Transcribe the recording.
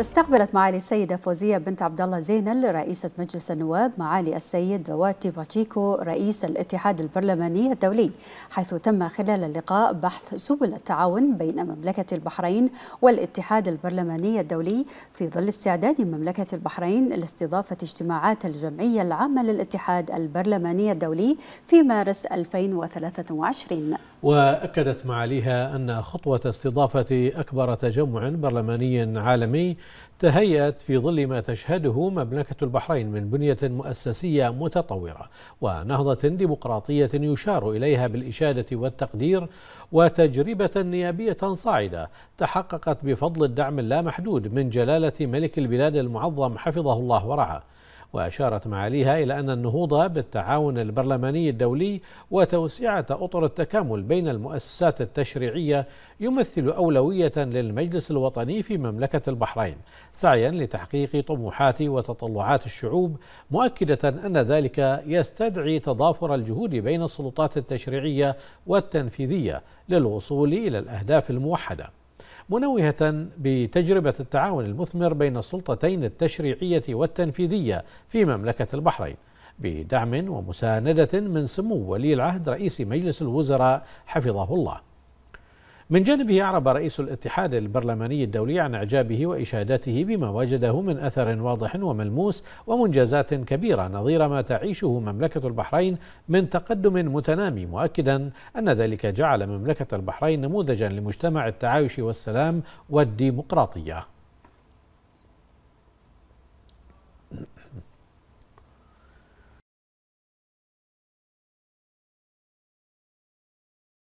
استقبلت معالي السيدة فوزية بنت عبد الله زينل رئيسة مجلس النواب معالي السيد رواتي باتشيكو رئيس الاتحاد البرلماني الدولي حيث تم خلال اللقاء بحث سبل التعاون بين مملكة البحرين والاتحاد البرلماني الدولي في ظل استعداد مملكة البحرين لاستضافة اجتماعات الجمعية العامة للاتحاد البرلماني الدولي في مارس 2023 وأكدت معاليها أن خطوة استضافة أكبر تجمع برلماني عالمي تهيأت في ظل ما تشهده مملكة البحرين من بنية مؤسسية متطورة ونهضة ديمقراطية يشار إليها بالإشادة والتقدير وتجربة نيابية صاعدة تحققت بفضل الدعم اللامحدود من جلالة ملك البلاد المعظم حفظه الله ورعاه وأشارت معاليها إلى أن النهوض بالتعاون البرلماني الدولي وتوسعة أطر التكامل بين المؤسسات التشريعية يمثل أولوية للمجلس الوطني في مملكة البحرين سعيا لتحقيق طموحات وتطلعات الشعوب مؤكدة أن ذلك يستدعي تضافر الجهود بين السلطات التشريعية والتنفيذية للوصول إلى الأهداف الموحدة منوهة بتجربة التعاون المثمر بين السلطتين التشريعية والتنفيذية في مملكة البحرين بدعم ومساندة من سمو ولي العهد رئيس مجلس الوزراء حفظه الله من جانبه أعرب رئيس الاتحاد البرلماني الدولي عن إعجابه وإشهاداته بما وجده من أثر واضح وملموس ومنجزات كبيرة نظير ما تعيشه مملكة البحرين من تقدم متنامي مؤكدا أن ذلك جعل مملكة البحرين نموذجا لمجتمع التعايش والسلام والديمقراطية